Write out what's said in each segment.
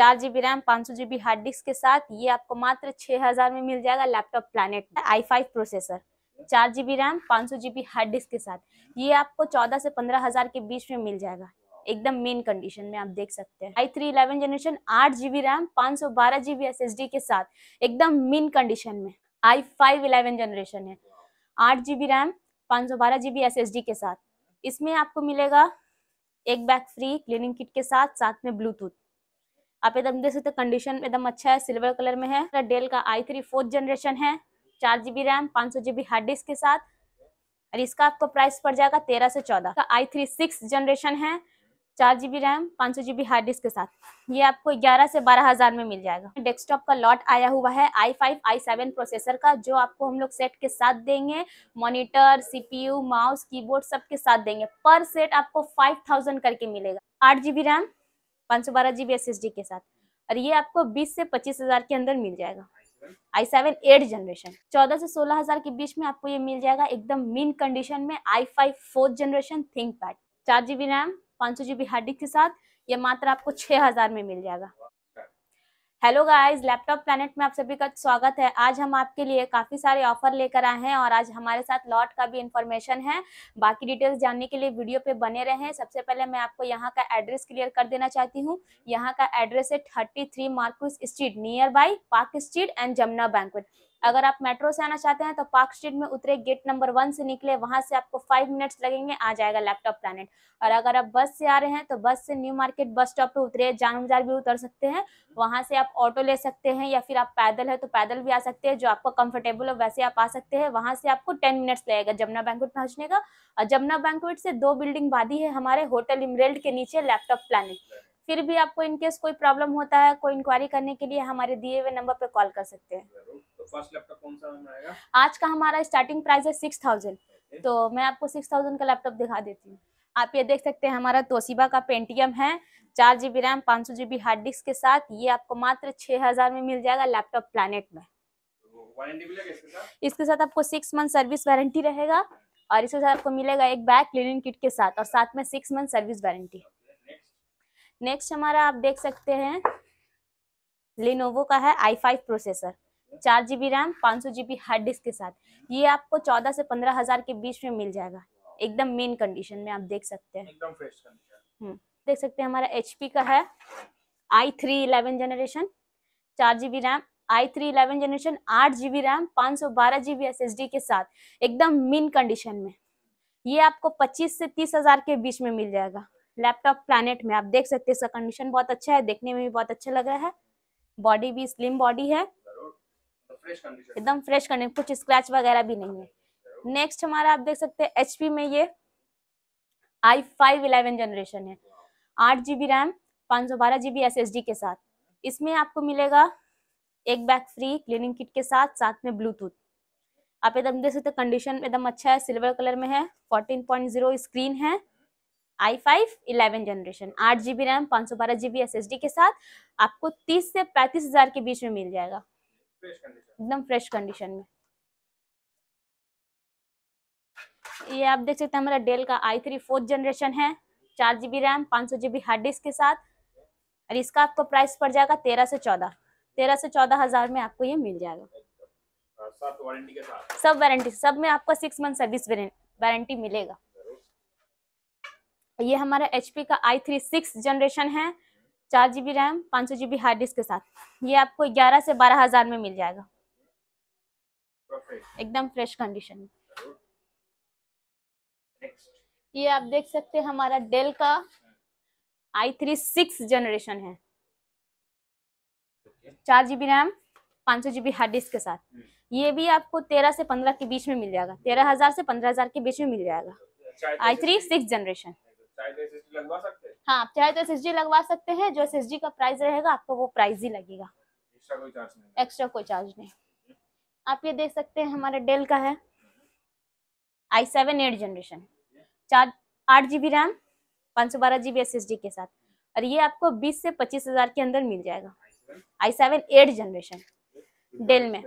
चार GB RAM पाँच सौ जीबी हार्ड डिस्क के साथ ये आपको मात्र छह हज़ार में मिल जाएगा laptop planet i five processor चार जीबी रैम पाँच सौ जीबी हार्ड डिस्क के साथ ये आपको चौदह से पंद्रह हज़ार के बीच में मिल जाएगा एकदम मेन कंडीशन में आप देख सकते हैं आई थ्री इलेवन जनरेशन आठ जीबी रैम पाँच सौ बारह जीबी एस एस डी के साथ एकदम मेन कंडीशन में आई फाइव इलेवन जनरेशन है आठ जीबी रैम पाँच सौ बारह जीबी एस एस डी के साथ इसमें आपको मिलेगा एक बैग फ्री क्लीनिंग किट के साथ साथ में ब्लूटूथ आप एकदम देख सकते कंडीशन एकदम अच्छा है सिल्वर कलर में है डेल का आई थ्री फोर्थ जनरेशन है चार जीबी रैम पाँच सौ जीबी हार्ड डिस्क के साथ और इसका आपको प्राइस पड़ जाएगा तेरह से चौदह का आई थ्री सिक्स जनरेशन है चार जीबी रैम पाँच सौ जीबी हार्ड डिस्क के साथ ये आपको ग्यारह से बारह हजार में मिल जाएगा डेस्कटॉप का लॉट आया हुआ है आई फाइव आई सेवन प्रोसेसर का जो आपको हम लोग सेट के साथ देंगे monitor CPU mouse keyboard board सबके साथ देंगे पर सेट आपको फाइव थाउजेंड करके मिलेगा आठ जीबी रैम पाँच सौ बारह जीबी के साथ और ये आपको बीस से पच्चीस हजार के अंदर मिल जाएगा आई सेवन एट जनरेशन चौदह से सोलह हजार के बीच में आपको ये मिल जाएगा एकदम मीन कंडीशन में आई five fourth generation ThinkPad चार जीबी रैम पाँच सौ जीबी हार्ड डिस्क के साथ ये मात्र आपको छह हजार में मिल जाएगा हेलो गाइस लैपटॉप प्लानट में आप सभी का स्वागत है आज हम आपके लिए काफ़ी सारे ऑफर लेकर आए हैं और आज हमारे साथ लॉट का भी इन्फॉर्मेशन है बाकी डिटेल्स जानने के लिए वीडियो पे बने रहें सबसे पहले मैं आपको यहाँ का एड्रेस क्लियर कर देना चाहती हूँ यहाँ का एड्रेस है thirty three Marcus street near by park street and Jamuna banquet अगर आप मेट्रो से आना चाहते हैं तो पार्क स्ट्रीट में उतरे गेट नंबर वन से निकले वहां से आपको फाइव मिनट्स लगेंगे आ जाएगा लैपटॉप प्लानट और अगर आप बस से आ रहे हैं तो बस से न्यू मार्केट बस स्टॉप पे उतरे जान बाजार भी उतर सकते हैं वहां से आप ऑटो ले सकते हैं या फिर आप पैदल है तो पैदल भी आ सकते हैं जो आपको कंफर्टेबल हो वैसे आप आ सकते हैं वहां से आपको टेन मिनट्स लगेगा जमुना बैंकुट पहुंचने का और जमुना बैंकुट से दो बिल्डिंग बाधी है हमारे होटल इमरेल्ड के नीचे लैपटॉप प्लानट फिर भी आपको इनकेस कोई प्रॉब्लम होता है कोई इंक्वायरी करने के लिए हमारे दिए हुए नंबर पर कॉल कर सकते हैं तो आज का हमारा स्टार्टिंग प्राइस है सिक्स थाउजेंड तो मैं आपको सिक्स थाउजेंड का लैपटॉप दिखा देती हूँ आप ये देख सकते हैं हमारा तोशिबा का पेंटियम है चार जी बी रैम पाँच सौ जी बी हार्ड डिस्क के साथ ये आपको मात्र छह हज़ार में मिल जाएगा लैपटॉप प्लानट में तो इसके साथ आपको सिक्स मंथ सर्विस वारंटी रहेगा और इसके साथ आपको मिलेगा एक बैग क्लीनिंग किट के साथ और साथ में six month service warranty next हमारा आप देख सकते हैं लिनोवो का है आई फाइव प्रोसेसर चार जी बी रैम पाँच सौ जी बी हार्ड डिस्क के साथ ये आपको चौदह से पंद्रह हजार के बीच में मिल जाएगा एकदम मेन कंडीशन में आप देख सकते हैं एकदम हम्म, देख सकते हैं हमारा एच का है आई थ्री इलेवन जनरेशन चार G B RAM I three eleven generation आठ जी बी रैम पाँच सौ बारह G B S S D के साथ एकदम मेन कंडीशन में ये आपको पच्चीस से तीस हजार के बीच में मिल जाएगा लैपटॉप प्लानट में आप देख सकते हैं इसका कंडीशन बहुत अच्छा है देखने में भी बहुत अच्छा लग रहा है बॉडी भी स्लिम बॉडी है एकदम फ्रेश कंडीशन कुछ स्क्रैच वगैरह भी नहीं है नेक्स्ट हमारा आप देख सकते हैं एचपी में ये आई फाइव इलेवन जनरेशन है आठ बी रैम पाँच सौ बारह जी बी के साथ इसमें आपको मिलेगा एक बैग फ्री क्लीनिंग किट के साथ साथ में ब्लूटूथ आप एकदम देख सकते कंडीशन एकदम अच्छा है सिल्वर कलर में है फोर्टीन पॉइंट जीरो स्क्रीन है आई फाइव इलेवन जनरेशन आठ जी बी रैम पाँच सौ बारह G B S S D के साथ आपको तीस से पैंतीस हजार के बीच में मिल जाएगा एकदम फ्रेश कंडीशन में ये आप देख सकते हैं हमारा डेल का आई थ्री फोर्थ जनरेशन है चार जीबी रैम पांच सौ जीबी हार्ड डिस्क के साथ और इसका आपको प्राइस पड़ जाएगा तेरह से चौदह तेरह से चौदह हजार में आपको ये मिल जाएगा हाँ, के साथ सब वारंटी सब में आपको सिक्स मंथ सर्विस वारंटी मिलेगा ये हमारा एचपी का आई थ्री सिक्स जनरेशन है चार जी बी रैम पाँच सौ जी बी हार्ड डिस्क के साथ ये आपको ग्यारह से बारह हज़ार में मिल जाएगा एकदम फ्रेश कंडीशन ये आप देख सकते हैं हमारा डेल का आई थ्री सिक्स जनरेशन है चार जी बी रैम पाँच सौ जी बी हार्ड डिस्क के साथ hmm. ये भी आपको तेरह से पंद्रह के बीच में मिल जाएगा तेरह हजार से पंद्रह हजार के बीच में मिल जाएगा आई थ्री सिक्स जनरेशन हाँ आप चाहे तो एस लगवा सकते हैं जो एस का प्राइस रहेगा आपको वो प्राइस ही लगेगा एक्स्ट्रा कोई चार्ज नहीं आप ये देख सकते हैं हमारा डेल का है आई सेवन एट जनरेशन चार आठ जी बी रैम पाँच सौ बारह G B S S D के साथ और ये आपको बीस से पच्चीस हजार के अंदर मिल जाएगा I seven eight generation Dell में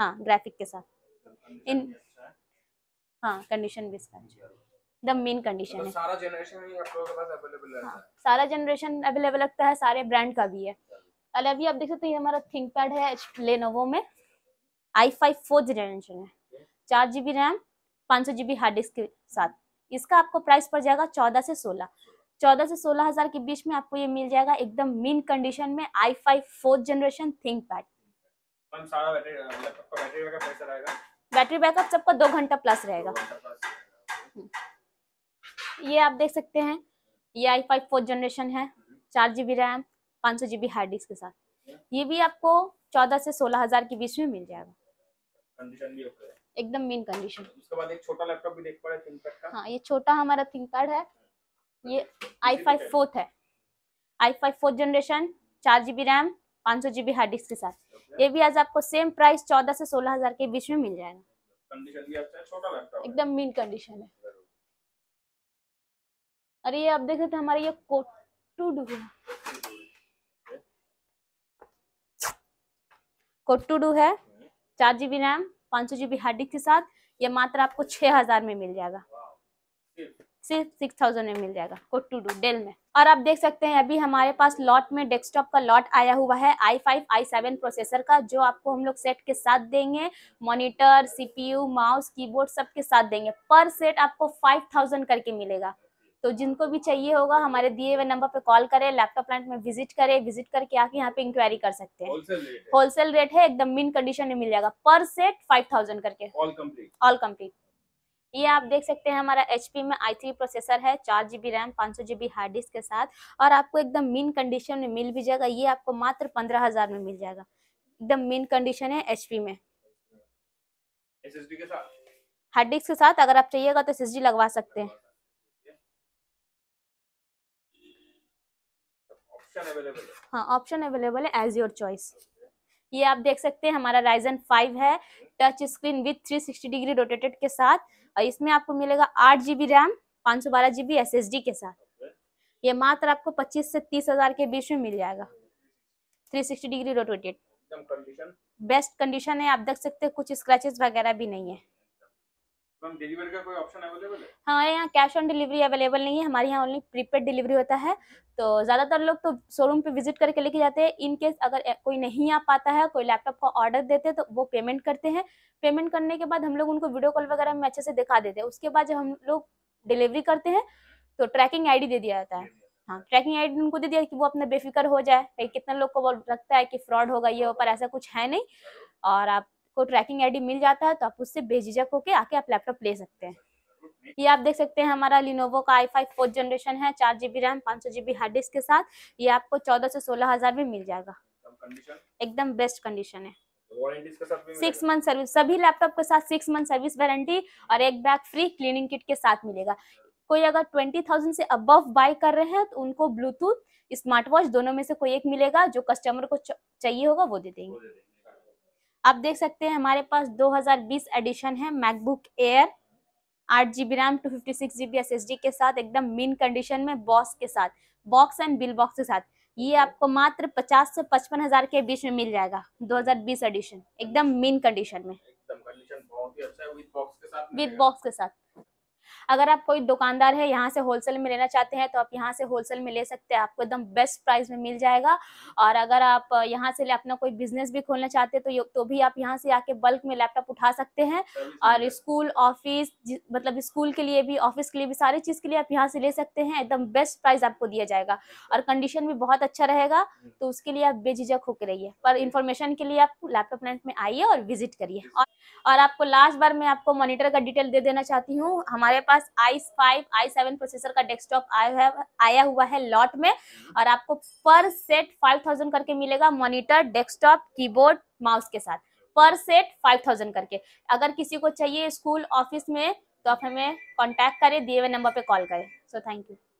हाँ ग्राफिक के साथ इन अच्छा हाँ कंडीशन भी इसका अच्छा द मेन कंडीशन मतलब है सारा जनरेशन आप लोगों के पास अवेलेबल है हाँ, सारा जनरेशन अवेलेबल लगता है सारे ब्रांड का भी है और अभी आप देख सकते हैं हमारा थिंक पैड है लेनोवो में आई फाइव फोर्थ जनरेशन है चार जी बी रैम पाँच सौ जी बी हार्ड डिस्क के साथ इसका आपको प्राइस पड़ जाएगा चौदह से सोलह चौदह से सोलह हज़ार के बीच में आपको ये मिल जाएगा एकदम मीन कंडीशन में आई five fourth generation ThinkPad battery backup सबका दो घंटा प्लस रहेगा ये आप देख सकते हैं ये आई फाइव फोर्थ जनरेशन है चार जी बी रैम पाँच सौ जी बी हार्ड डिस्क के साथ ये भी आपको चौदह से सोलह हजार के बीच में मिल जाएगा एकदम मेन कंडीशन हाँ ये छोटा हमारा थिंक कार्ड है ये आई फाइव फोर्थ है आई फाइव फोर्थ जनरेशन चार जी बी रैम पाँच सौ जी बी हार्ड डिस्क के साथ ये भी आज आपको सेम प्राइस चौदह से सोलह हजार के बीच में मिल जाएगा अच्छा एकदम मेन कंडीशन है अरे ये आप देख सकते हैं हमारे ये कोट्टू कोटूडू है चार जीबी रैम पांच सौ जीबी हार्ड डिस्क के साथ ये मात्र आपको छह हजार में मिल जाएगा सिर्फ सिक्स थाउजेंड में मिल जाएगा कोट्टू डू डेल में और आप देख सकते हैं अभी हमारे पास लॉट में डेस्कटॉप का लॉट आया हुआ है आई फाइव आई सेवन प्रोसेसर का जो आपको हम लोग सेट के साथ देंगे मॉनिटर सीपीयू माउस कीबोर्ड सब के साथ देंगे पर सेट आपको फाइव थाउजेंड करके मिलेगा तो जिनको भी चाहिए होगा हमारे दिए हुए नंबर पर कॉल करें लैपटॉप प्लांट में विजिट करें विजिट करके आके यहाँ पे इंक्वायरी कर सकते हैं होलसेल रेट है एकदम मिन कंडीशन में मिल जाएगा पर सेट फाइव थाउजेंड करके ऑल कम्प्लीट ये आप देख सकते हैं हमारा एच में आई थ्री प्रोसेसर है चार जी बी रैम पांच सौ जीबी हार्ड डिस्क के साथ और आपको एकदम मिन कंडीशन में मिल भी जाएगा ये आपको मात्र पंद्रह हजार में मिल जाएगा एकदम मिन कंडीशन है एच में हार्ड डिस्क के साथ अगर आप चाहिएगा तो एस लगवा सकते हैं हाँ ऑप्शन अवेलेबल है एज योर चॉइस ये आप देख सकते हैं हमारा राइजन फाइव है touch screen with sixty degree rotated के साथ और इसमें आपको मिलेगा आठ जीबी रैम पाँच सौ बारह जीबी एस एस डी के साथ ये मात्र आपको पच्चीस से तीस हजार के बीच में मिल जाएगा three sixty degree rotated best condition है आप देख सकते हैं कुछ स्क्रैचेस वगैरह भी नहीं है तो हाँ का ऑप्शन हमारे यहाँ कैश ऑन डिलीवरी अवेलेबल नहीं है हमारे यहाँ ओनली प्रीपेड डिलीवरी होता है तो ज़्यादातर लोग तो शोरूम पे विजिट करके लेके जाते हैं इन केस अगर कोई नहीं आ पाता है कोई लैपटॉप का ऑर्डर देते हैं तो वो पेमेंट करते हैं पेमेंट करने के बाद हम लोग उनको वीडियो कॉल वगैरह में अच्छे से दिखा देते हैं उसके बाद जब हम लोग डिलीवरी करते हैं तो ट्रैकिंग आईडी दे दिया जाता है हाँ ट्रैकिंग आईडी उनको दे दिया कि वो अपना बेफिक्र हो जाए कितने लोग को लगता है कि फ्रॉड होगा ये हो पर ऐसा कुछ है नहीं और आप आपको ट्रैकिंग आईडी मिल जाता है तो आप उससे बेझिझक होकर आके आप लैपटॉप ले सकते हैं ये आप देख सकते हैं हमारा लिनोवो का आई फाइव फोर्थ जनरेशन है चार जीबी रैम पाँच सौ जीबी हार्ड डिस्क के साथ ये आपको चौदह से सोलह हजार में मिल जाएगा एकदम बेस्ट कंडीशन है सिक्स मंथ सर्विस सभी लैपटॉप के साथ सिक्स मंथ सर्विस वारंटी और एक बैग फ्री क्लीनिंग किट के साथ मिलेगा कोई अगर ट्वेंटी थाउजेंड से अब बाय कर रहे हैं तो उनको ब्लूटूथ स्मार्ट वॉच दोनों में से कोई एक मिलेगा जो कस्टमर को चाहिए होगा वो दे देंगे आप देख सकते हैं हमारे पास 2020 एडिशन है मैकबुक एयर आठ GB RAM two fifty six GB S S D के साथ एकदम मिन कंडीशन में बॉक्स के साथ बॉक्स एंड बिल बॉक्स के साथ ये आपको मात्र पचास से पचपन हजार के बीच में मिल जाएगा 2020 एडिशन एकदम मिन कंडीशन में विद बॉक्स अच्छा के साथ अगर आप कोई दुकानदार है यहाँ से होलसेल में लेना चाहते हैं तो आप यहाँ से होलसेल में ले सकते हैं आपको एकदम बेस्ट प्राइस में मिल जाएगा और अगर आप यहाँ से अपना कोई बिजनेस भी खोलना चाहते हैं तो तो भी आप यहाँ से आके बल्क में लैपटॉप उठा सकते हैं और स्कूल ऑफिस मतलब स्कूल के लिए भी ऑफिस के लिए भी सारी चीज़ के लिए आप यहाँ से ले सकते हैं एकदम बेस्ट प्राइस आपको दिया जाएगा और कंडीशन भी बहुत अच्छा रहेगा तो उसके लिए आप बेझिझक होकर रहिए पर इन्फॉर्मेशन के लिए आप लैपटॉप नेट में आइए और विजिट करिए और और आपको लास्ट बार मैं आपको मॉनिटर का डिटेल दे देना चाहती हूँ हमारे पास I five I seven processor का डेस्कटॉप आया आया हुआ है लॉट में और आपको पर सेट फाइव थाउजेंड करके मिलेगा मॉनिटर डेस्कटॉप कीबोर्ड माउस के साथ पर सेट फाइव थाउजेंड करके अगर किसी को चाहिए स्कूल ऑफिस में तो आप हमें कॉन्टैक्ट करें दिए हुए नंबर पे कॉल करें सो थैंक यू